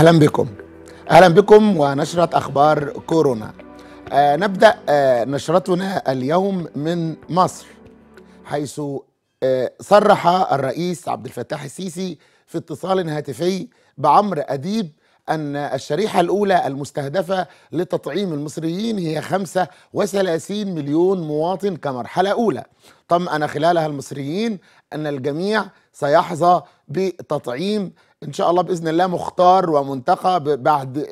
اهلا بكم اهلا بكم ونشره اخبار كورونا آه نبدا آه نشرتنا اليوم من مصر حيث آه صرح الرئيس عبد الفتاح السيسي في اتصال هاتفي بعمر اديب أن الشريحة الأولى المستهدفة لتطعيم المصريين هي 35 مليون مواطن كمرحلة أولى طمأن خلالها المصريين أن الجميع سيحظى بتطعيم ان شاء الله باذن الله مختار ومنتقى بعد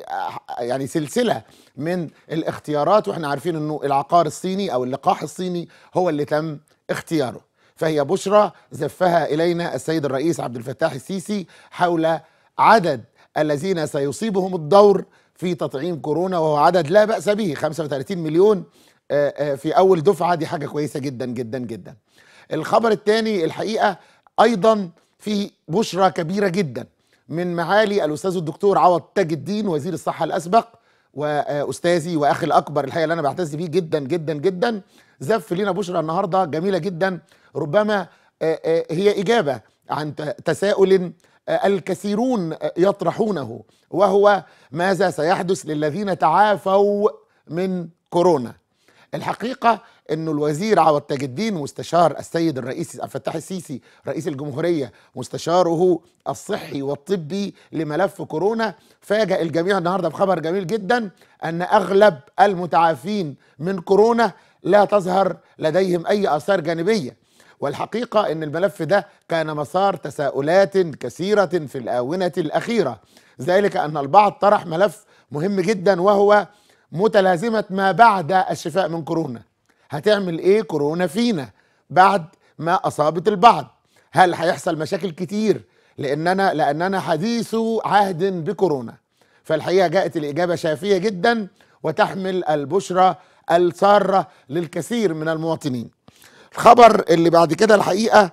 يعني سلسله من الاختيارات واحنا عارفين انه العقار الصيني او اللقاح الصيني هو اللي تم اختياره فهي بشرى زفها الينا السيد الرئيس عبد الفتاح السيسي حول عدد الذين سيصيبهم الدور في تطعيم كورونا وهو عدد لا باس به 35 مليون آه، آه، في اول دفعه دي حاجه كويسه جدا جدا جدا الخبر الثاني الحقيقه ايضا فيه بشرى كبيره جدا من معالي الاستاذ الدكتور عوض تاج الدين وزير الصحه الاسبق واستاذي واخي الاكبر الحقيقه اللي انا بعتز بيه جدا جدا جدا زف لينا بشرى النهارده جميله جدا ربما آه، آه، هي اجابه عن تساؤل آه، الكثيرون يطرحونه وهو ماذا سيحدث للذين تعافوا من كورونا الحقيقه انه الوزير عوض تاج الدين مستشار السيد الرئيس عبد الفتاح السيسي رئيس الجمهوريه مستشاره الصحي والطبي لملف كورونا فاجأ الجميع النهارده بخبر جميل جدا ان اغلب المتعافين من كورونا لا تظهر لديهم اي اثار جانبيه والحقيقة أن الملف ده كان مسار تساؤلات كثيرة في الآونة الأخيرة ذلك أن البعض طرح ملف مهم جدا وهو متلازمة ما بعد الشفاء من كورونا هتعمل ايه كورونا فينا بعد ما اصابت البعض هل هيحصل مشاكل كتير لاننا لاننا حديث عهد بكورونا فالحقيقه جاءت الاجابه شافيه جدا وتحمل البشرى الساره للكثير من المواطنين الخبر اللي بعد كده الحقيقه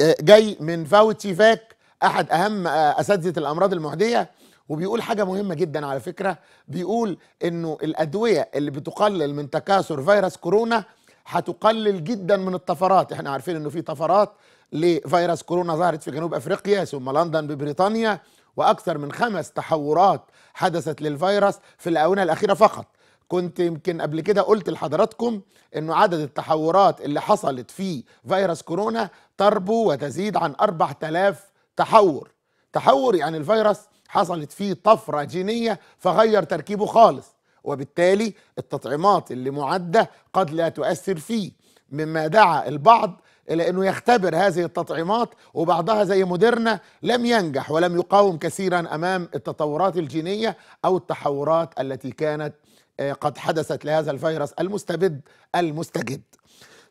آه، جاي من فاوتشي فاك احد اهم آه، اساتذه الامراض المعديه وبيقول حاجه مهمه جدا على فكره بيقول انه الادويه اللي بتقلل من تكاثر فيروس كورونا هتقلل جدا من الطفرات احنا عارفين انه في طفرات لفيروس كورونا ظهرت في جنوب افريقيا ثم لندن ببريطانيا واكثر من خمس تحورات حدثت للفيروس في الاونه الاخيره فقط كنت يمكن قبل كده قلت لحضراتكم انه عدد التحورات اللي حصلت في فيروس كورونا تربو وتزيد عن 4000 تحور تحور يعني الفيروس حصلت فيه طفرة جينية فغير تركيبه خالص وبالتالي التطعيمات اللي معدة قد لا تؤثر فيه مما دعا البعض إلى أنه يختبر هذه التطعيمات وبعضها زي موديرنا لم ينجح ولم يقاوم كثيرا أمام التطورات الجينية أو التحورات التي كانت آه، قد حدثت لهذا الفيروس المستبد المستجد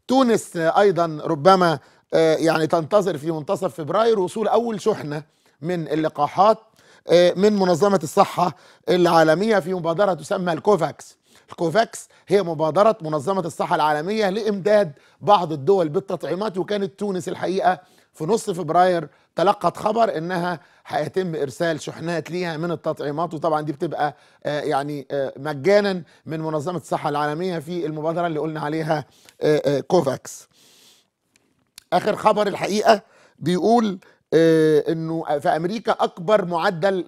تونس آه، أيضا ربما آه، يعني تنتظر في منتصف فبراير وصول أول شحنة من اللقاحات آه، من منظمه الصحه العالميه في مبادره تسمى الكوفاكس الكوفاكس هي مبادرة منظمة الصحة العالمية لإمداد بعض الدول بالتطعيمات وكانت تونس الحقيقة في نص فبراير تلقت خبر انها هيتم ارسال شحنات ليها من التطعيمات وطبعا دي بتبقى آه، يعني آه، مجانا من منظمه الصحه العالميه في المبادره اللي قلنا عليها كوفاكس. اخر خبر الحقيقه بيقول آه، انه في امريكا اكبر معدل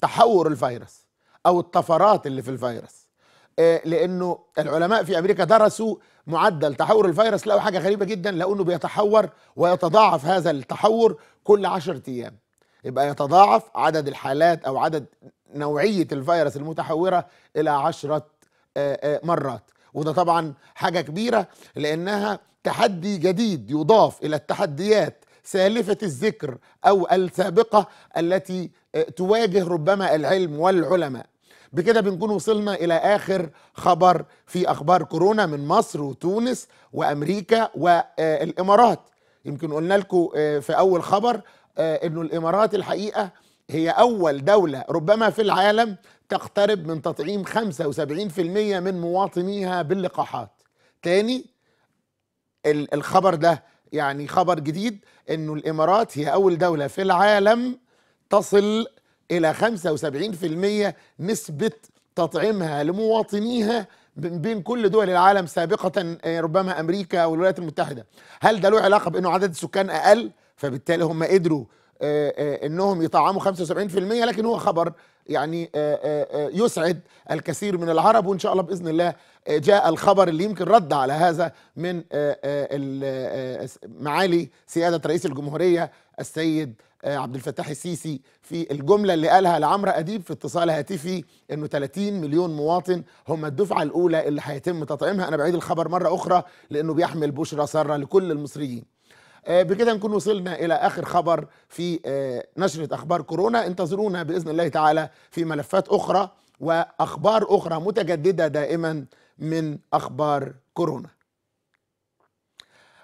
لتحور آه، الفيروس او الطفرات اللي في الفيروس آه، لانه العلماء في امريكا درسوا معدل تحور الفيروس لقوا حاجه غريبه جدا لقوا انه بيتحور ويتضاعف هذا التحور كل 10 ايام يبقى يتضاعف عدد الحالات او عدد نوعيه الفيروس المتحوره الى 10 مرات وده طبعا حاجه كبيره لانها تحدي جديد يضاف الى التحديات سالفه الذكر او السابقه التي آه، تواجه ربما العلم والعلماء بكده بنكون وصلنا الى اخر خبر في اخبار كورونا من مصر وتونس وامريكا والامارات يمكن قلنا لكم آه، في اول خبر آه، انه الامارات الحقيقه هي اول دوله ربما في العالم تقترب من تطعيم 75% من مواطنيها باللقاحات تاني الخبر ده يعني خبر جديد انه الامارات هي اول دوله في العالم تصل الى 75% نسبه تطعيمها لمواطنيها بين كل دول العالم سابقة إيه، ربما أمريكا والولايات المتحدة هل ده له علاقة بأنه عدد السكان أقل فبالتالي هم قدروا إيه، إيه، أنهم يطعموا 75% لكن هو خبر يعني آه، آه، آه، يسعد الكثير من العرب وان شاء الله باذن الله جاء الخبر اللي يمكن رد على هذا من معالي سياده رئيس الجمهوريه السيد عبد الفتاح السيسي في الجمله اللي قالها لعمرو اديب في اتصال هاتفي انه 30 مليون مواطن هم الدفعه الاولى اللي هيتم تطعيمها انا بعيد الخبر مره اخرى لانه بيحمل بشرى ساره لكل المصريين آه، بكده نكون وصلنا الى اخر خبر في آه، نشره اخبار كورونا انتظرونا باذن الله تعالى في ملفات اخرى واخبار اخرى متجدده دائما من اخبار كورونا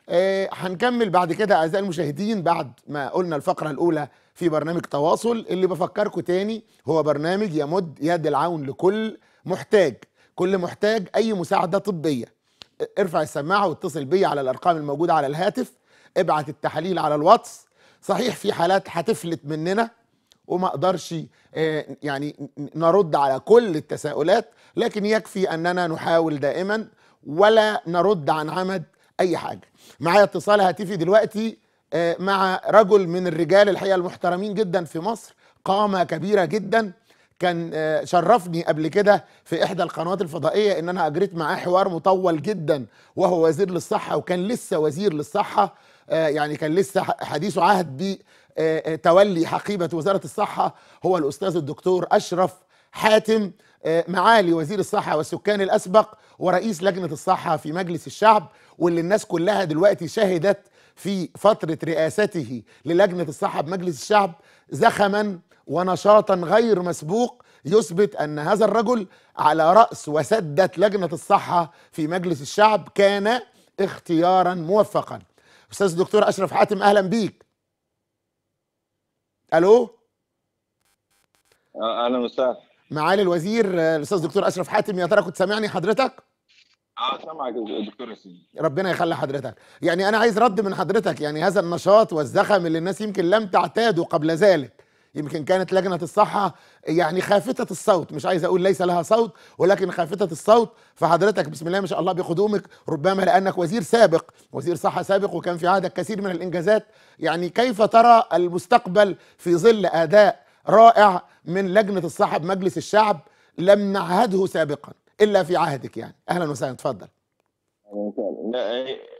آه، هنكمل بعد كده اعزائي المشاهدين بعد ما قلنا الفقره الاولى في برنامج تواصل اللي بفكركم تاني هو برنامج يمد يد العون لكل محتاج كل محتاج اي مساعده طبيه ارفع السماعه واتصل بي على الارقام الموجوده على الهاتف ابعت التحاليل على الواتس صحيح في حالات هتفلت مننا وما اقدرش آه، يعني نرد على كل التساؤلات لكن يكفي اننا نحاول دائما ولا نرد عن عمد اي حاجه معايا اتصال هاتفي دلوقتي آه، مع رجل من الرجال الحقيقه المحترمين جدا في مصر قامه كبيره جدا كان آه، شرفني قبل كده في احدى القنوات الفضائيه ان انا اجريت معاه حوار مطول جدا وهو وزير للصحه وكان لسه وزير للصحه آه، يعني كان لسه حديث عهد بتولي آه، آه، حقيبه وزاره الصحه هو الاستاذ الدكتور اشرف حاتم معالي وزير الصحه والسكان الاسبق ورئيس لجنه الصحه في مجلس الشعب واللي الناس كلها دلوقتي شهدت في فتره رئاسته للجنه الصحه بمجلس الشعب زخما ونشاطا غير مسبوق يثبت ان هذا الرجل على راس وسدت لجنه الصحه في مجلس الشعب كان اختيارا موفقا استاذ الدكتور اشرف حاتم اهلا بيك الو آه، اهلا وسهلا معالي الوزير آه، الاستاذ الدكتور اشرف حاتم يا ترى كنت سامعني حضرتك اه سامعك دكتور ياسين ربنا يخلي حضرتك يعني انا عايز رد من حضرتك يعني هذا النشاط والزخم اللي الناس يمكن لم تعتاده قبل ذلك يمكن كانت لجنه الصحه يعني خافته الصوت مش عايز اقول ليس لها صوت ولكن خافته الصوت فحضرتك بسم الله ما شاء الله بقدومك ربما لانك وزير سابق وزير صحه سابق وكان في عهدك كثير من الانجازات يعني كيف ترى المستقبل في ظل اداء رائع من لجنه الصحه بمجلس الشعب لم نعهده سابقا الا في عهدك يعني اهلا وسهلا اتفضل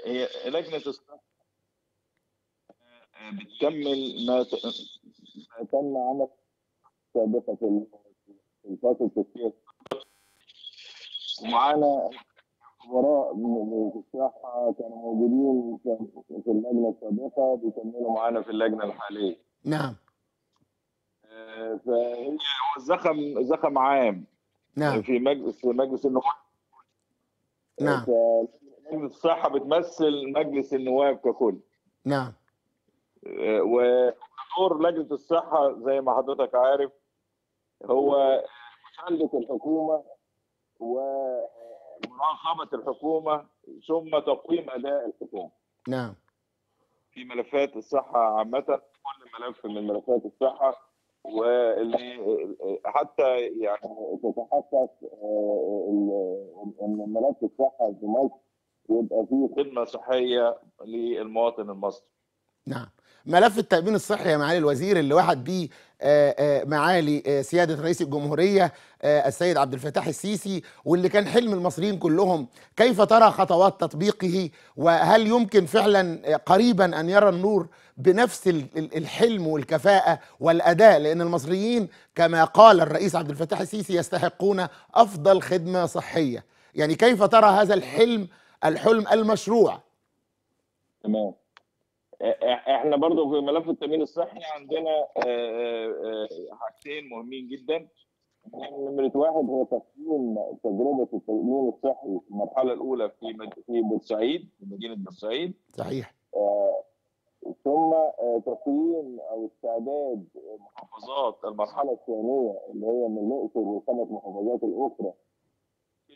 هي لجنه الصحه بتكمل ما تم عمل سابقه في الفصل التشكيل ومعانا خبراء في الصحه كانوا موجودين في اللجنه السابقه بيكملوا معانا في اللجنه الحاليه. نعم. آه، فهي هو زخم زخم عام. نعم. في مجلس في مجلس النواب. آه، نعم. لجنه الصحه بتمثل مجلس النواب ككل. نعم. آه، و دور لجنه الصحه زي ما حضرتك عارف هو مساندة الحكومه ومراقبه الحكومه ثم تقييم اداء الحكومه. نعم. في ملفات الصحه عامه كل ملف من ملفات الصحه واللي حتى يعني تتحقق آه، ان ملف الصحه في مصر يبقى فيه خدمه صحيه للمواطن المصري. نعم. ملف التامين الصحي يا معالي الوزير اللي واحد بيه آه، آه، معالي آه، سياده رئيس الجمهوريه السيد عبد الفتاح السيسي واللي كان حلم المصريين كلهم كيف ترى خطوات تطبيقه وهل يمكن فعلا قريبا ان يرى النور بنفس الحلم والكفاءه والاداء لان المصريين كما قال الرئيس عبد الفتاح السيسي يستحقون افضل خدمه صحيه يعني كيف ترى هذا الحلم الحلم المشروع تمام احنا برضو في ملف التامين الصحي عندنا آه، آه، آه، حاجتين مهمين جدا نمرة واحد هو تقييم تجربة التأمين الصحي في المرحلة الأولى في في بورسعيد في مدينة بورسعيد صحيح آه ثم تقييم أو استعداد محافظات المرحلة الثانية اللي هي من الأقصر وخمس محافظات الأخرى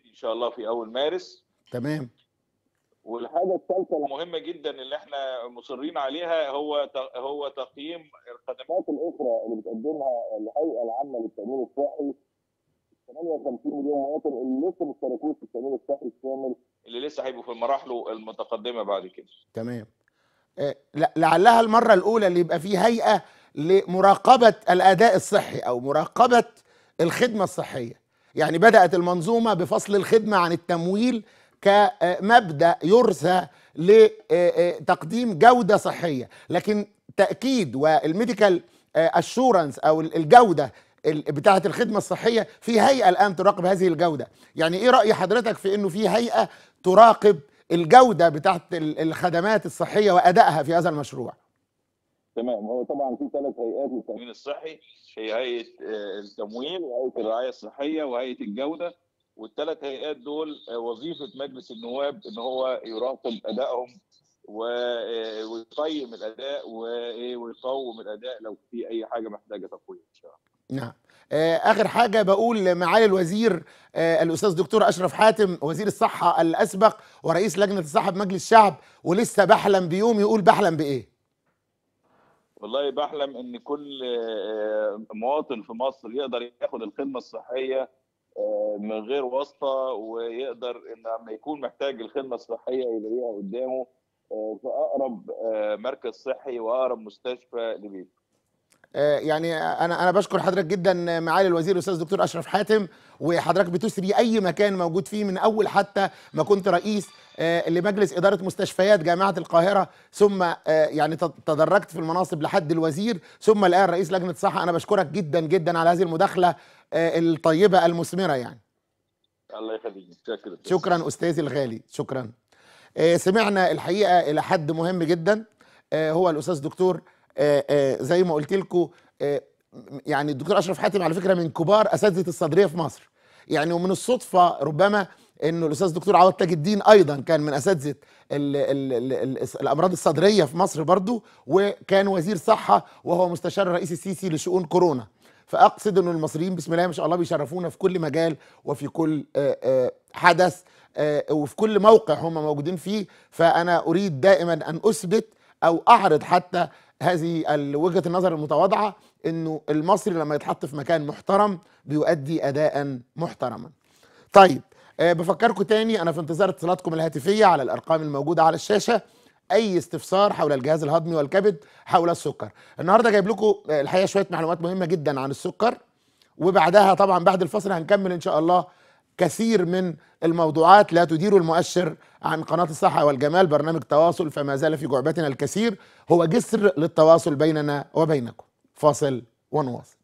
إن شاء الله في أول مارس تمام والحاجه الثالثه المهمه جدا اللي احنا مصرين عليها هو هو تقييم الخدمات الاخرى اللي بتقدمها الهيئه العامه للتامين الصحي 58 مليون مواطن اللي لسه مشتركين في التامين الصحي الشامل اللي لسه هيبقوا في مراحله المتقدمه بعد كده تمام آه، لعلها المره الاولى اللي يبقى في هيئه لمراقبه الاداء الصحي او مراقبه الخدمه الصحيه يعني بدات المنظومه بفصل الخدمه عن التمويل كمبدا يرثى لتقديم جوده صحيه لكن تاكيد والميديكال اشورنس او الجوده بتاعه الخدمه الصحيه في هيئه الان تراقب هذه الجوده يعني ايه راي حضرتك في انه في هيئه تراقب الجوده بتاعه الخدمات الصحيه وادائها في هذا المشروع تمام هو طبعا في ثلاث هيئات للتامين الصحي هي هيئه آه، التمويل وهيئه الرعايه الصحيه وهيئه الجوده والثلاث هيئات دول آه، وظيفه مجلس النواب ان هو يراقب ادائهم آه، ويقيم الاداء إيه، ويقوم الاداء لو في اي حاجه محتاجه تقويم ان شاء الله. نعم. آه، اخر حاجه بقول معالي الوزير الاستاذ دكتور اشرف حاتم وزير الصحه الاسبق ورئيس لجنه الصحه بمجلس الشعب ولسه بحلم بيوم يقول بحلم بايه؟ والله بحلم ان كل مواطن في مصر يقدر ياخد الخدمه الصحيه من غير واسطه ويقدر ان لما يكون محتاج الخدمه الصحيه يلاقيها قدامه آه، في اقرب آه، مركز صحي واقرب مستشفى لبيته. آه، يعني انا انا بشكر حضرتك جدا معالي الوزير الاستاذ الدكتور اشرف حاتم وحضرتك بتسري اي مكان موجود فيه من اول حتى ما كنت رئيس آه، لمجلس اداره مستشفيات جامعه القاهره ثم آه، يعني تدرجت في المناصب لحد الوزير ثم الان رئيس لجنه الصحه انا بشكرك جدا جدا على هذه المداخله الطيبه المثمره يعني الله يخليك شكرا استاذي الغالي شكرا سمعنا الحقيقه الى حد مهم جدا هو الاستاذ دكتور آه، آه، زي ما قلت لكم آه، يعني الدكتور اشرف حاتم على فكره من كبار اساتذه الصدريه في مصر يعني ومن الصدفه ربما انه الاستاذ الدكتور عوض تاج الدين ايضا كان من اساتذه الامراض الصدريه في مصر برضو وكان وزير صحه وهو مستشار الرئيس السيسي لشؤون كورونا فاقصد انه المصريين بسم الله ما شاء الله بيشرفونا في كل مجال وفي كل حدث وفي كل موقع هم موجودين فيه فانا اريد دائما ان اثبت او اعرض حتى هذه وجهه النظر المتواضعه انه المصري لما يتحط في مكان محترم بيؤدي اداء محترما. طيب آه، بفكركم تاني انا في انتظار اتصالاتكم الهاتفيه على الارقام الموجوده على الشاشه اي استفسار حول الجهاز الهضمي والكبد حول السكر. النهارده جايب لكم آه، الحقيقه شويه معلومات مهمه جدا عن السكر وبعدها طبعا بعد الفصل هنكمل ان شاء الله كثير من الموضوعات لا تدير المؤشر عن قناة الصحة والجمال برنامج تواصل فما زال في جعبتنا الكثير هو جسر للتواصل بيننا وبينكم فاصل ونواصل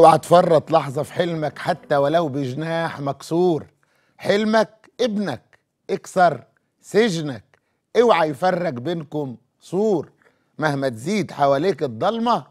اوعى تفرط لحظة في حلمك حتى ولو بجناح مكسور حلمك ابنك اكسر سجنك اوعى يفرق بينكم سور مهما تزيد حواليك الضلمة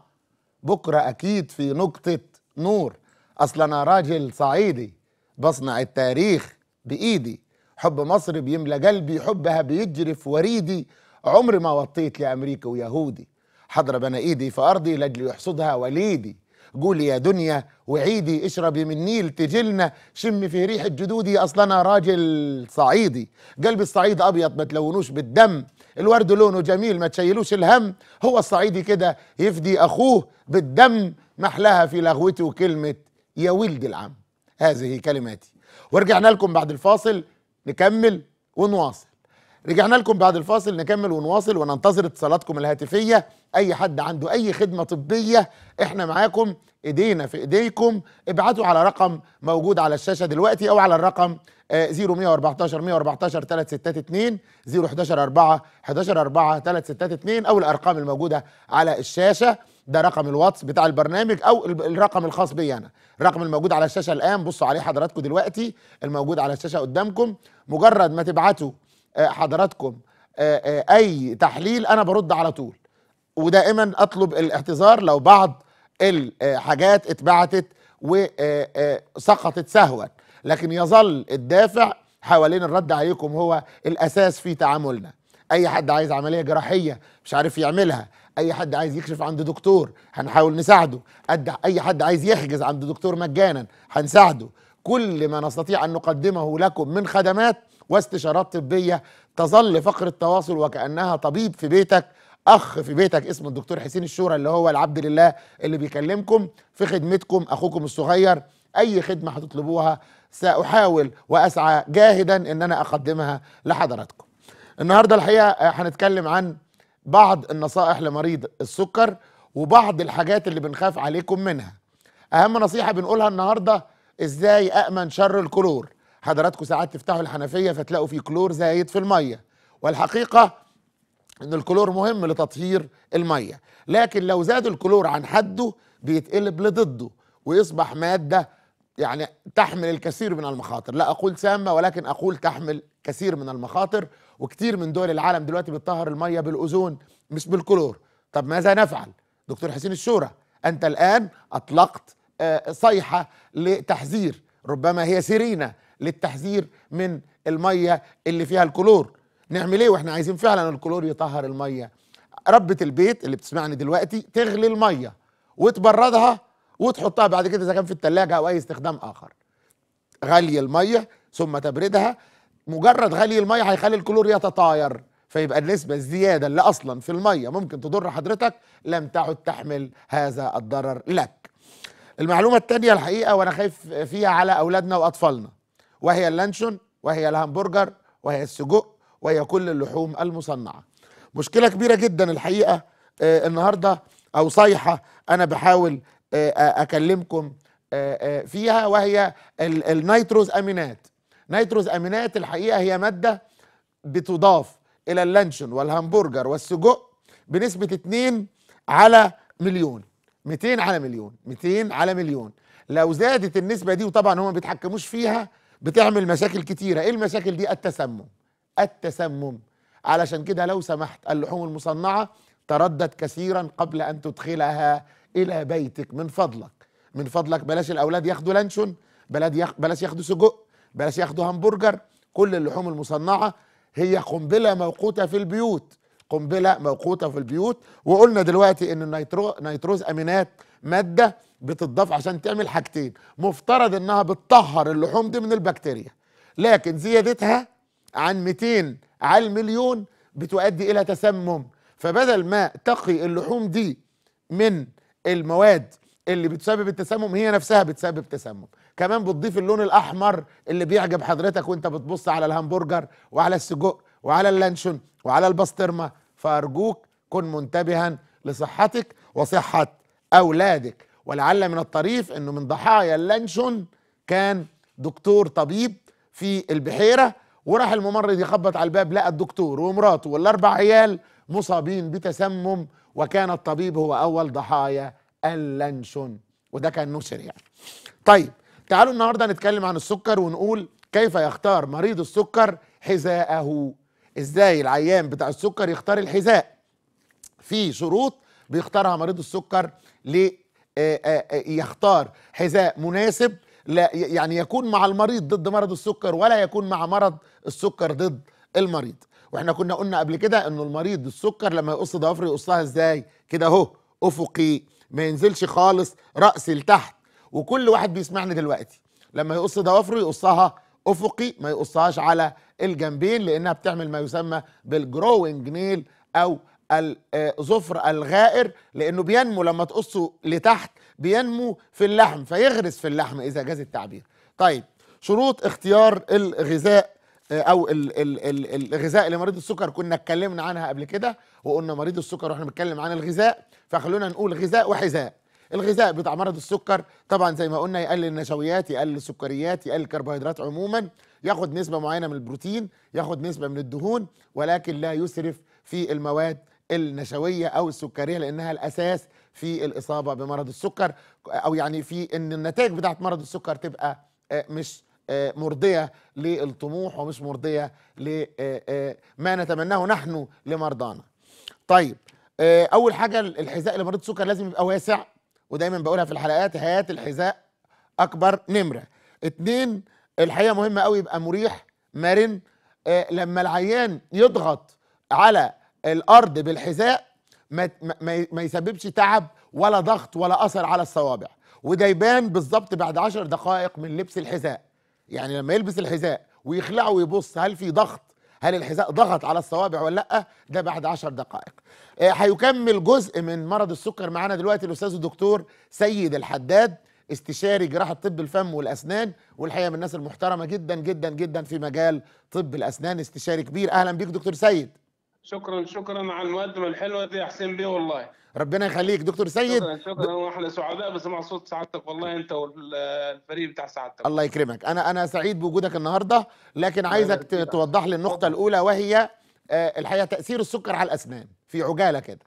بكرة أكيد في نقطة نور أصل أنا راجل صعيدي بصنع التاريخ بإيدي حب مصر بيملى قلبي حبها بيجري في وريدي عمري ما وطيت لأمريكا ويهودي حضرب أنا إيدي في أرضي لأجل يحصدها وليدي قولي يا دنيا وعيدي اشربي من النيل تجلنا شمي في ريحة جدودي أصلا أنا راجل صعيدي قلب الصعيد أبيض ما تلونوش بالدم الورد لونه جميل ما تشيلوش الهم هو الصعيدي كده يفدي أخوه بالدم محلاها في لغوته كلمة يا ولد العم هذه كلماتي ورجعنا لكم بعد الفاصل نكمل ونواصل رجعنا لكم بعد الفاصل نكمل ونواصل وننتظر اتصالاتكم الهاتفيه اي حد عنده اي خدمه طبيه احنا معاكم ايدينا في ايديكم ابعتوا على رقم موجود على الشاشه دلوقتي او على الرقم 0114 114 362 011 4 11 4 362 او الارقام الموجوده على الشاشه ده رقم الواتس بتاع البرنامج او الرقم الخاص بي انا الرقم الموجود على الشاشه الان بصوا عليه حضراتكم دلوقتي الموجود على الشاشه قدامكم مجرد ما تبعتوا آه، حضراتكم آه، آه، اي تحليل انا برد على طول ودائما اطلب الاعتذار لو بعض الحاجات اتبعتت وسقطت سهوا لكن يظل الدافع حوالين الرد عليكم هو الاساس في تعاملنا اي حد عايز عمليه جراحيه مش عارف يعملها اي حد عايز يكشف عند دكتور هنحاول نساعده أدع اي حد عايز يحجز عند دكتور مجانا هنساعده كل ما نستطيع ان نقدمه لكم من خدمات واستشارات طبيه تظل فقره تواصل وكانها طبيب في بيتك اخ في بيتك اسمه الدكتور حسين الشورى اللي هو العبد لله اللي بيكلمكم في خدمتكم اخوكم الصغير اي خدمه هتطلبوها ساحاول واسعى جاهدا ان انا اقدمها لحضراتكم النهارده الحقيقه آه، هنتكلم عن بعض النصائح لمريض السكر وبعض الحاجات اللي بنخاف عليكم منها اهم نصيحه بنقولها النهارده ازاي امن شر الكلور حضراتكم ساعات تفتحوا الحنفيه فتلاقوا في كلور زايد في الميه والحقيقه ان الكلور مهم لتطهير الميه لكن لو زاد الكلور عن حده بيتقلب لضده ويصبح ماده يعني تحمل الكثير من المخاطر لا اقول سامه ولكن اقول تحمل كثير من المخاطر وكثير من دول العالم دلوقتي بتطهر الميه بالاوزون مش بالكلور طب ماذا نفعل دكتور حسين الشورى انت الان اطلقت آه، صيحه لتحذير ربما هي سيرينا للتحذير من الميه اللي فيها الكلور نعمل ايه واحنا عايزين فعلا الكلور يطهر الميه ربة البيت اللي بتسمعني دلوقتي تغلي الميه وتبردها وتحطها بعد كده اذا كان في الثلاجه او اي استخدام اخر غلي الميه ثم تبريدها مجرد غلي الميه هيخلي الكلور يتطاير فيبقى النسبة الزيادة اللي أصلا في المية ممكن تضر حضرتك لم تعد تحمل هذا الضرر لك المعلومة التانية الحقيقة وأنا خايف فيها على أولادنا وأطفالنا وهي اللانشون وهي الهامبرجر وهي السجق وهي كل اللحوم المصنعه مشكله كبيره جدا الحقيقه آه، النهارده او صيحه انا بحاول آه، اكلمكم آه، فيها وهي النيتروز امينات نيتروز امينات الحقيقه هي ماده بتضاف الى اللانشون والهامبرجر والسجق بنسبه 2 على مليون 200 على مليون 200 على مليون لو زادت النسبه دي وطبعا هم ما بيتحكموش فيها بتعمل مشاكل كتيرة ايه المشاكل دي التسمم التسمم علشان كده لو سمحت اللحوم المصنعة تردد كثيرا قبل أن تدخلها إلى بيتك من فضلك من فضلك بلاش الأولاد ياخدوا لانشون بلاش ياخدوا سجق بلاش ياخدوا همبرجر كل اللحوم المصنعة هي قنبلة موقوتة في البيوت قنبلة موقوتة في البيوت وقلنا دلوقتي إن النيتروز أمينات مادة بتضاف عشان تعمل حاجتين مفترض انها بتطهر اللحوم دي من البكتيريا لكن زيادتها عن 200 على المليون بتؤدي الى تسمم فبدل ما تقي اللحوم دي من المواد اللي بتسبب التسمم هي نفسها بتسبب تسمم كمان بتضيف اللون الاحمر اللي بيعجب حضرتك وانت بتبص على الهمبرجر وعلى السجق وعلى اللانشون وعلى البسطرمه فارجوك كن منتبها لصحتك وصحه اولادك ولعل من الطريف انه من ضحايا اللانشون كان دكتور طبيب في البحيره وراح الممرض يخبط على الباب لقى الدكتور ومراته والاربع عيال مصابين بتسمم وكان الطبيب هو اول ضحايا اللانشون وده كان نشر يعني طيب تعالوا النهارده نتكلم عن السكر ونقول كيف يختار مريض السكر حذاءه ازاي العيان بتاع السكر يختار الحذاء في شروط بيختارها مريض السكر آه، آه، آه، يختار حذاء مناسب لا يعني يكون مع المريض ضد مرض السكر ولا يكون مع مرض السكر ضد المريض واحنا كنا قلنا قبل كده انه المريض السكر لما يقص ضوافره يقصها ازاي كده اهو افقي ما ينزلش خالص راس لتحت وكل واحد بيسمعني دلوقتي لما يقص ضوافره يقصها افقي ما يقصهاش على الجنبين لانها بتعمل ما يسمى بالجروينج نيل او الظفر آه، الغائر لانه بينمو لما تقصه لتحت بينمو في اللحم فيغرس في اللحم اذا جاز التعبير طيب شروط اختيار الغذاء آه، او الغذاء لمريض السكر كنا اتكلمنا عنها قبل كده وقلنا مريض السكر واحنا بنتكلم عن الغذاء فخلونا نقول غذاء وحذاء الغذاء بتاع مرض السكر طبعا زي ما قلنا يقلل النشويات يقلل السكريات يقلل الكربوهيدرات عموما ياخد نسبه معينه من البروتين ياخد نسبه من الدهون ولكن لا يسرف في المواد النشويه او السكريه لانها الاساس في الاصابه بمرض السكر او يعني في ان النتائج بتاعه مرض السكر تبقى آه، مش آه، مرضيه للطموح ومش مرضيه لما آه، نتمناه نحن لمرضانا. طيب اول حاجه الحذاء لمرض السكر لازم يبقى واسع ودايما بقولها في الحلقات هات الحذاء اكبر نمره. اتنين الحقيقه مهم قوي يبقى مريح مرن لما العيان يضغط على الارض بالحذاء ما, ما, ما يسببش تعب ولا ضغط ولا اثر على الصوابع وده يبان بالظبط بعد عشر دقائق من لبس الحذاء يعني لما يلبس الحذاء ويخلعه ويبص هل في ضغط هل الحذاء ضغط على الصوابع ولا لا ده بعد عشر دقائق آه، هيكمل جزء من مرض السكر معانا دلوقتي الاستاذ الدكتور سيد الحداد استشاري جراحه طب الفم والاسنان والحقيقه من الناس المحترمه جدا جدا جدا في مجال طب الاسنان استشاري كبير اهلا بيك دكتور سيد شكرا شكرا على المقدمه الحلوه دي يا حسين بيه والله ربنا يخليك دكتور سيد شكرا شكرا واحنا سعداء بسمع صوت سعادتك والله انت والفريق بتاع سعادتك الله يكرمك انا انا سعيد بوجودك النهارده لكن عايزك توضح لي النقطه الاولى وهي آه، الحقيقه تاثير السكر على الاسنان في عجاله كده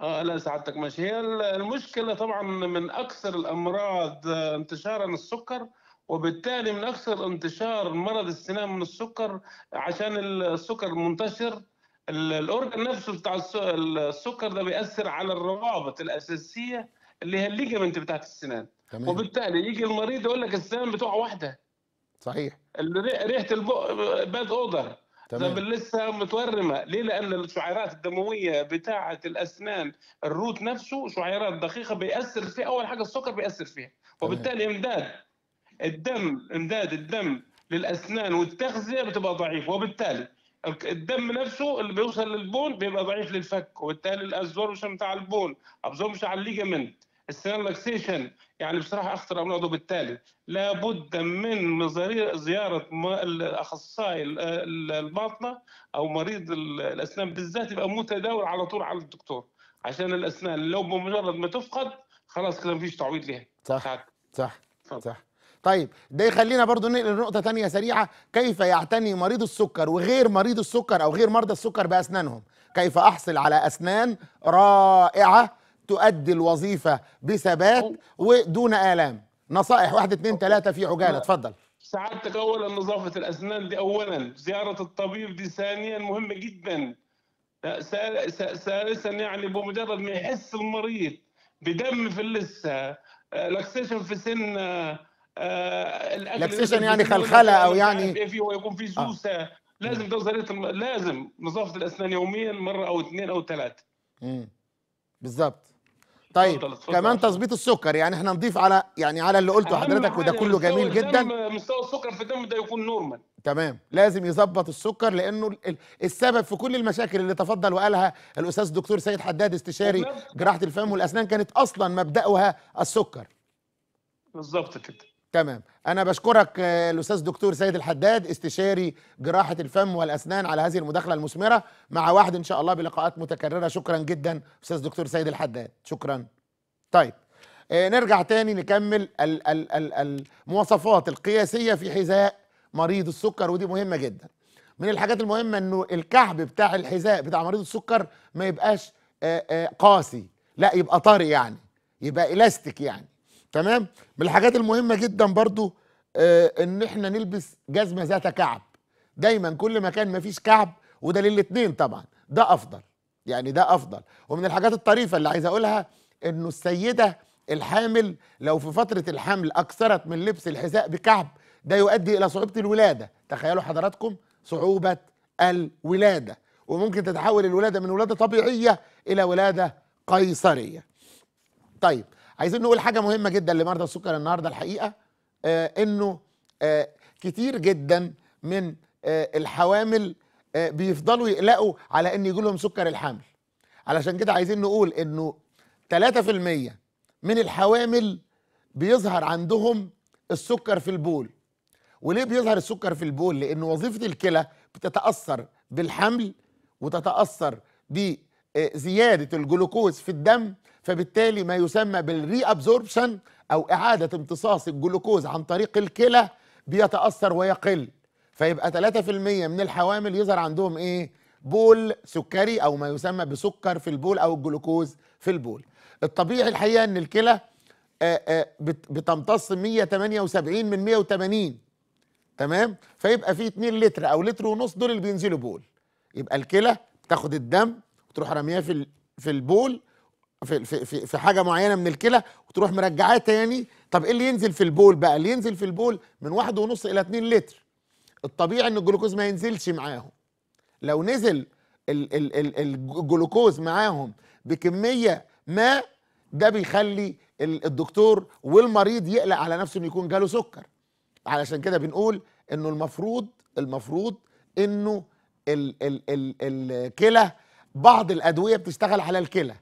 اه لا سعادتك ماشي هي المشكله طبعا من اكثر الامراض آه، انتشارا السكر وبالتالي من اكثر انتشار مرض السنان من السكر عشان السكر منتشر الاورجن نفسه بتاع السكر ده بيأثر على الروابط الأساسية اللي هي الليجمنت بتاعت السنان تمام. وبالتالي يجي المريض يقول لك السنان بتوعه واحدة صحيح ريحة البق باد أودر طب لسه متورمه ليه لان الشعيرات الدمويه بتاعه الاسنان الروت نفسه شعيرات دقيقه بياثر فيها اول حاجه السكر بياثر فيها وبالتالي امداد الدم امداد الدم للاسنان والتغذيه بتبقى ضعيف وبالتالي الدم نفسه اللي بيوصل للبون بيبقى ضعيف للفك وبالتالي مش بتاع البون مش على الليجمنت السنالكسيشن لاكسيشن يعني بصراحه اخطر امراض بالتالي لابد من زياره الاخصائي الباطنه او مريض الاسنان بالذات يبقى متداول على طول على الدكتور عشان الاسنان لو بمجرد ما تفقد خلاص كده مفيش تعويض ليها صح صح صح, صح. طيب ده يخلينا برضو ننقل لنقطة تانية سريعة كيف يعتني مريض السكر وغير مريض السكر أو غير مرضى السكر بأسنانهم كيف أحصل على أسنان رائعة تؤدي الوظيفة بثبات ودون آلام نصائح واحد اتنين تلاتة في عجالة اتفضل سعادتك أولا نظافة الأسنان دي أولا زيارة الطبيب دي ثانيا مهمة جدا ثالثا يعني بمجرد ما يحس المريض بدم في اللثة لاكسيشن آه، في سن آه، لاكسيشن يعني خلخله او يعني في ويكون في سوسه آه. لازم نظافه لازم نظافه الاسنان يوميا مره او اثنين او ثلاثه امم بالظبط طيب فضل كمان تظبيط السكر يعني احنا نضيف على يعني على اللي قلته حضرتك وده كله جميل جدا مستوى السكر في الدم ده يكون نورمال تمام لازم يظبط السكر لانه السبب في كل المشاكل اللي تفضل وقالها الاستاذ الدكتور سيد حداد استشاري جراحه الفم والاسنان كانت اصلا مبداها السكر بالظبط كده تمام انا بشكرك آه، الاستاذ دكتور سيد الحداد استشاري جراحه الفم والاسنان على هذه المداخله المثمره مع واحد ان شاء الله بلقاءات متكرره شكرا جدا استاذ دكتور سيد الحداد شكرا طيب آه، نرجع تاني نكمل المواصفات القياسيه في حذاء مريض السكر ودي مهمه جدا من الحاجات المهمه انه الكعب بتاع الحذاء بتاع مريض السكر ما يبقاش آه، قاسي لا يبقى طري يعني يبقى الاستيك يعني تمام من الحاجات المهمه جدا برضو آه ان احنا نلبس جزمه ذات كعب دايما كل مكان مفيش كعب وده للاتنين طبعا ده افضل يعني ده افضل ومن الحاجات الطريفه اللي عايز اقولها انه السيده الحامل لو في فتره الحمل اكثرت من لبس الحذاء بكعب ده يؤدي الى صعوبه الولاده تخيلوا حضراتكم صعوبه الولاده وممكن تتحول الولاده من ولاده طبيعيه الى ولاده قيصريه طيب عايزين نقول حاجه مهمه جدا لمرضى السكر النهارده الحقيقه آه انه آه كتير جدا من آه الحوامل آه بيفضلوا يقلقوا على ان يجي لهم سكر الحمل علشان كده عايزين نقول انه 3% من الحوامل بيظهر عندهم السكر في البول وليه بيظهر السكر في البول لان وظيفه الكلى بتتاثر بالحمل وتتاثر آه، زياده الجلوكوز في الدم فبالتالي ما يسمى بالري ابزوربشن او اعاده امتصاص الجلوكوز عن طريق الكلى بيتاثر ويقل فيبقى 3% من الحوامل يظهر عندهم ايه بول سكري او ما يسمى بسكر في البول او الجلوكوز في البول الطبيعي الحقيقه ان الكلى آه، آه، بتمتص 178 من 180 تمام فيبقى في 2 لتر او لتر ونص دول اللي بينزلوا بول يبقى الكلى بتاخد الدم وتروح راميها في في البول في في في, حاجه معينه من الكلى وتروح مرجعاه تاني طب ايه اللي ينزل في البول بقى اللي ينزل في البول من واحد ونص الى 2 لتر الطبيعي ان الجلوكوز ما ينزلش معاهم لو نزل ال ال ال الجلوكوز معاهم بكميه ما ده بيخلي الدكتور والمريض يقلق على نفسه انه يكون جاله سكر علشان كده بنقول انه المفروض المفروض انه الكلى بعض الادويه بتشتغل على الكلى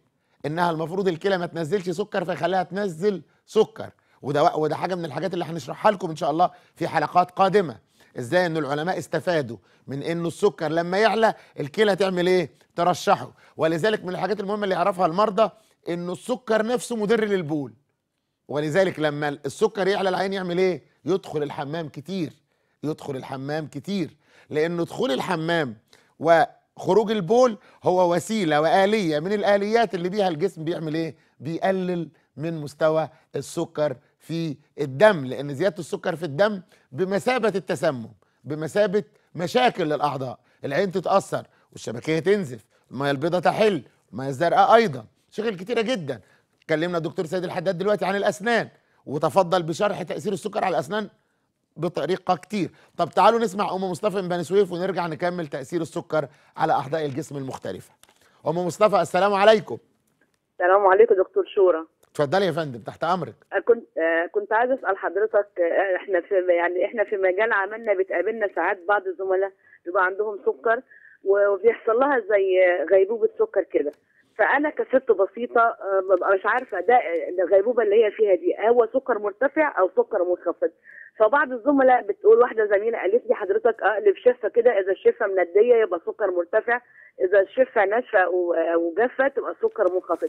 انها المفروض الكلى ما تنزلش سكر فيخليها تنزل سكر وده وده حاجه من الحاجات اللي هنشرحها لكم ان شاء الله في حلقات قادمه ازاي ان العلماء استفادوا من انه السكر لما يعلى الكلى تعمل ايه ترشحه ولذلك من الحاجات المهمه اللي يعرفها المرضى انه السكر نفسه مضر للبول ولذلك لما السكر يعلى العين يعمل ايه يدخل الحمام كتير يدخل الحمام كتير لانه دخول الحمام و خروج البول هو وسيله واليه من الاليات اللي بيها الجسم بيعمل ايه؟ بيقلل من مستوى السكر في الدم لان زياده السكر في الدم بمثابه التسمم بمثابه مشاكل للاعضاء العين تتاثر والشبكيه تنزف الميه البيضاء تحل الميه الزرقاء ايضا مشاكل كتيره جدا كلمنا دكتور سيد الحداد دلوقتي عن الاسنان وتفضل بشرح تاثير السكر على الاسنان بطريقه كتير طب تعالوا نسمع ام مصطفى من بني سويف ونرجع نكمل تاثير السكر على اعضاء الجسم المختلفه ام مصطفى السلام عليكم السلام عليكم دكتور شورى اتفضلي يا فندم تحت امرك أه، كنت أه، كنت عايز اسال حضرتك أه، احنا في يعني احنا في مجال عملنا بتقابلنا ساعات بعض الزملاء بيبقى عندهم سكر وبيحصل لها زي غيبوبه سكر كده فانا كست بسيطه ببقى آه، مش عارفه ده الغيبوبه اللي هي فيها دي هو سكر مرتفع او سكر منخفض فبعض الزملاء بتقول واحده زميله قالت لي حضرتك اقلب آه، شفه كده اذا الشفه منديه يبقى سكر مرتفع اذا الشفه ناشفه وجافه تبقى سكر منخفض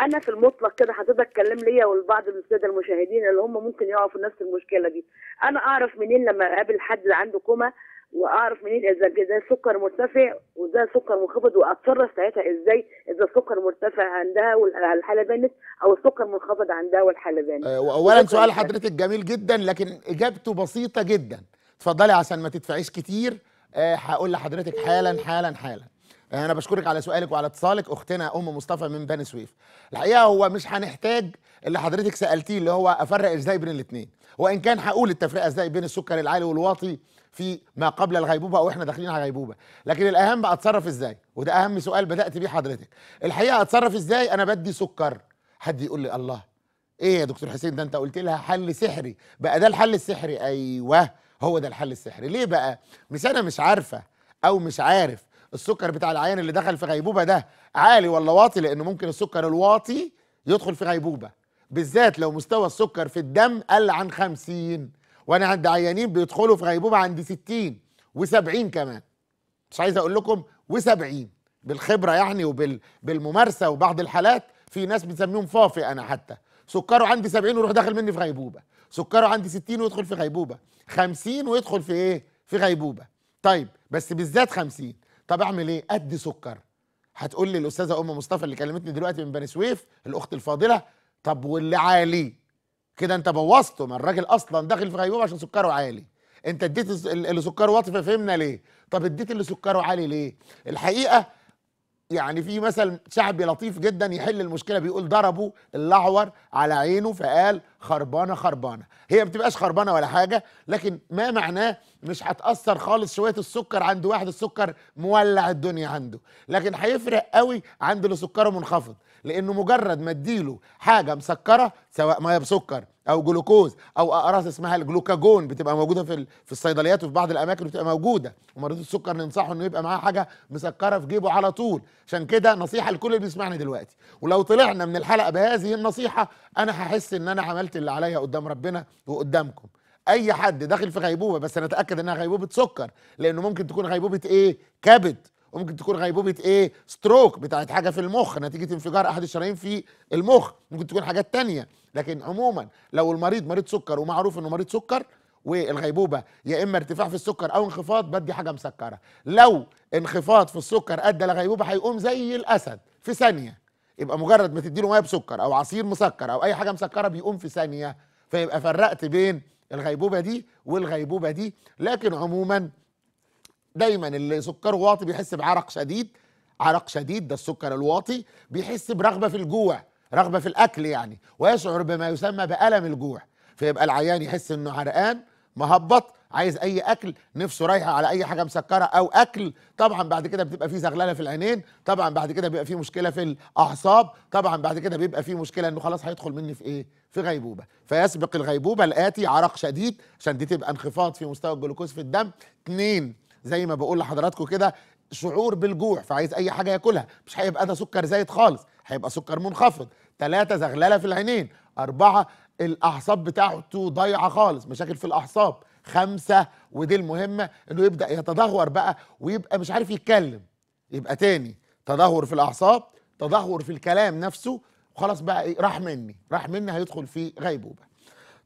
انا في المطلق كده حضرتك اتكلم ليا والبعض من الساده المشاهدين اللي هم ممكن يقعوا في نفس المشكله دي انا اعرف منين لما اقابل حد عنده كوما واعرف منين اذا ده سكر مرتفع وده سكر منخفض واتصرف ساعتها ازاي اذا السكر مرتفع عندها والحاله بانت او السكر منخفض عندها والحاله بانت آه، واولا سؤال حضرتك جميل جدا لكن اجابته بسيطه جدا اتفضلي عشان ما تدفعيش كتير آه، هقول لحضرتك حالا حالا حالا آه، انا بشكرك على سؤالك وعلى اتصالك اختنا ام مصطفى من بني سويف الحقيقه هو مش هنحتاج اللي حضرتك سالتيه اللي هو افرق ازاي بين الاثنين وان كان هقول التفرقه ازاي بين السكر العالي والواطي في ما قبل الغيبوبه او احنا داخلين على غيبوبه لكن الاهم بقى اتصرف ازاي وده اهم سؤال بدات بيه حضرتك الحقيقه اتصرف ازاي انا بدي سكر حد يقول لي الله ايه يا دكتور حسين ده انت قلت لها حل سحري بقى ده الحل السحري ايوه هو ده الحل السحري ليه بقى مش انا مش عارفه او مش عارف السكر بتاع العيان اللي دخل في غيبوبه ده عالي ولا واطي لانه ممكن السكر الواطي يدخل في غيبوبه بالذات لو مستوى السكر في الدم قل عن 50 وانا عند عيانين بيدخلوا في غيبوبه عند 60 و70 كمان مش عايز اقول لكم و70 بالخبره يعني وبالممارسه وبعض الحالات في ناس بنسميهم فافي انا حتى سكره عندي 70 ويروح داخل مني في غيبوبه سكره عندي 60 ويدخل في غيبوبه 50 ويدخل في ايه في غيبوبه طيب بس بالذات 50 طب اعمل ايه ادي سكر هتقول لي الاستاذه ام مصطفى اللي كلمتني دلوقتي من بني سويف الاخت الفاضله طب واللي عالي كده انت بوظته ما الراجل اصلا داخل في غيبوبه عشان سكره عالي انت اديت اللي سكره واطي ففهمنا ليه طب اديت اللي سكره عالي ليه الحقيقه يعني في مثل شعبي لطيف جدا يحل المشكله بيقول ضربوا الاعور على عينه فقال خربانه خربانه هي ما بتبقاش خربانه ولا حاجه لكن ما معناه مش هتاثر خالص شويه السكر عند واحد السكر مولع الدنيا عنده لكن هيفرق قوي عند اللي سكره منخفض لانه مجرد ما اديله حاجه مسكره سواء ميه بسكر او جلوكوز او اقراص اسمها الجلوكاجون بتبقى موجوده في في الصيدليات وفي بعض الاماكن بتبقى موجوده ومريض السكر ننصحه انه يبقى معاه حاجه مسكره في جيبه على طول عشان كده نصيحه لكل اللي بيسمعني دلوقتي ولو طلعنا من الحلقه بهذه النصيحه انا هحس ان انا عملت اللي عليا قدام ربنا وقدامكم اي حد داخل في غيبوبه بس انا اتاكد انها غيبوبه سكر لانه ممكن تكون غيبوبه ايه كبد ممكن تكون غيبوبه ايه ستروك بتاعت حاجه في المخ نتيجه انفجار احد الشرايين في المخ ممكن تكون حاجات تانية لكن عموما لو المريض مريض سكر ومعروف انه مريض سكر والغيبوبه يا اما ارتفاع في السكر او انخفاض بدي حاجه مسكره لو انخفاض في السكر ادى لغيبوبه هيقوم زي الاسد في ثانيه يبقى مجرد ما تديله ميه بسكر او عصير مسكر او اي حاجه مسكره بيقوم في ثانيه فيبقى فرقت بين الغيبوبه دي والغيبوبه دي لكن عموما دايما اللي سكره واطي بيحس بعرق شديد عرق شديد ده السكر الواطي بيحس برغبه في الجوع رغبه في الاكل يعني ويشعر بما يسمى بالم الجوع فيبقى العيان يحس انه عرقان مهبط عايز اي اكل نفسه رايحه على اي حاجه مسكره او اكل طبعا بعد كده بتبقى فيه زغلله في العينين طبعا بعد كده بيبقى فيه مشكله في الاعصاب طبعا بعد كده بيبقى فيه مشكله انه خلاص هيدخل مني في ايه في غيبوبه فيسبق الغيبوبه الاتي عرق شديد عشان دي تبقى انخفاض في مستوى الجلوكوز في الدم اتنين زي ما بقول لحضراتكم كده شعور بالجوع فعايز اي حاجه ياكلها مش هيبقى ده سكر زايد خالص هيبقى سكر منخفض ثلاثة زغلله في العينين أربعة الأعصاب بتاعته ضايعة خالص مشاكل في الأعصاب خمسة ودي المهمة انه يبدأ يتدهور بقى ويبقى مش عارف يتكلم يبقى تاني تدهور في الأعصاب تدهور في الكلام نفسه وخلاص بقى ايه راح مني راح مني هيدخل في غيبوبة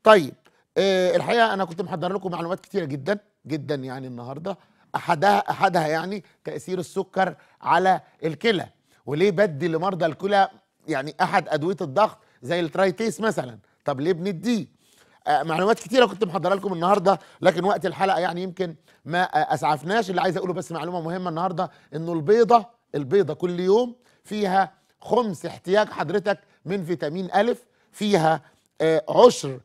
طيب إيه الحقيقة أنا كنت محضر لكم معلومات كتيرة جدا جدا يعني النهاردة أحدها أحدها يعني تأثير السكر على الكلى وليه بدي لمرضى الكلى يعني أحد أدوية الضغط زي الترايتيس مثلا طب ليه بنديه آه، معلومات كتيره كنت محضره لكم النهارده لكن وقت الحلقه يعني يمكن ما آه، اسعفناش اللي عايز اقوله بس معلومه مهمه النهارده انه البيضه البيضه كل يوم فيها خمس احتياج حضرتك من فيتامين الف فيها آه، عشر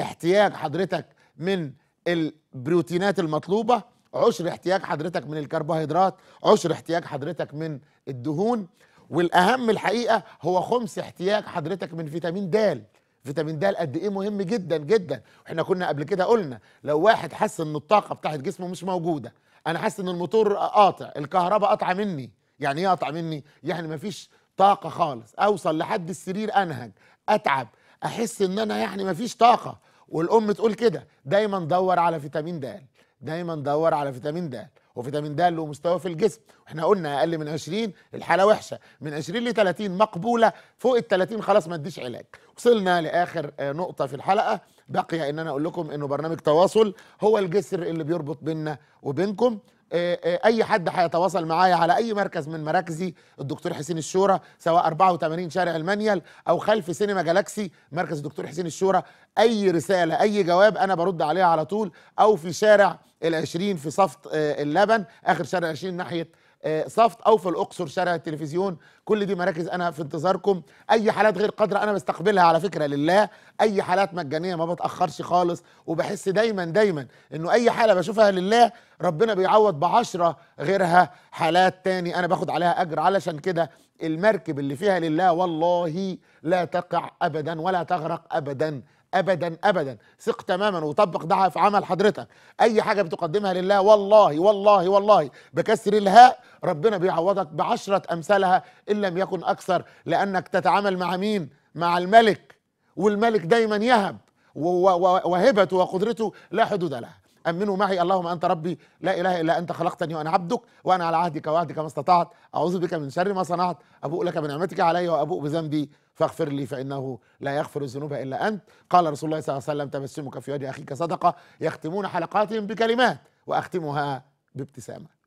احتياج حضرتك من البروتينات المطلوبه عشر احتياج حضرتك من الكربوهيدرات عشر احتياج حضرتك من الدهون والاهم الحقيقه هو خمس احتياج حضرتك من فيتامين د فيتامين د قد ايه مهم جدا جدا احنا كنا قبل كده قلنا لو واحد حس ان الطاقه بتاعت جسمه مش موجوده انا حاسس ان الموتور قاطع الكهرباء قاطعه مني يعني ايه قاطعه مني يعني مفيش طاقه خالص اوصل لحد السرير انهج اتعب احس ان انا يعني مفيش طاقه والام تقول كده دايما دور على فيتامين د دايما دور على فيتامين د وفيتامين د له مستوى في الجسم احنا قلنا اقل من 20 الحاله وحشه من 20 ل 30 مقبوله فوق ال 30 خلاص ما اديش علاج وصلنا لاخر آه، نقطه في الحلقه بقي ان انا اقول لكم انه برنامج تواصل هو الجسر اللي بيربط بيننا وبينكم آه، آه، اي حد هيتواصل معايا على اي مركز من مراكزي الدكتور حسين الشورى سواء 84 شارع المنيل او خلف سينما جالاكسي مركز الدكتور حسين الشورى اي رساله اي جواب انا برد عليها على طول او في شارع العشرين في صفط آه، اللبن اخر شارع 20 ناحيه آه، صفت في الاقصر شارع التلفزيون كل دي مراكز انا في انتظاركم اي حالات غير قادره انا بستقبلها على فكره لله اي حالات مجانيه ما بتاخرش خالص وبحس دايما دايما انه اي حاله بشوفها لله ربنا بيعوض بعشرة غيرها حالات تاني انا باخد عليها اجر علشان كده المركب اللي فيها لله والله لا تقع ابدا ولا تغرق ابدا ابدا ابدا ثق تماما وطبق ده في عمل حضرتك اي حاجه بتقدمها لله والله والله والله بكسر الهاء ربنا بيعوضك بعشره امثالها ان لم يكن اكثر لانك تتعامل مع مين مع الملك والملك دايما يهب وهبته وقدرته لا حدود لها امنوا معي اللهم انت ربي لا اله الا انت خلقتني وانا عبدك وانا على عهدك ووعدك ما استطعت اعوذ بك من شر ما صنعت ابوء لك بنعمتك علي وابوء بذنبي فاغفر لي فانه لا يغفر الذنوب الا انت قال رسول الله صلى الله عليه وسلم تبسمك في وجه اخيك صدقه يختمون حلقاتهم بكلمات واختمها بابتسامه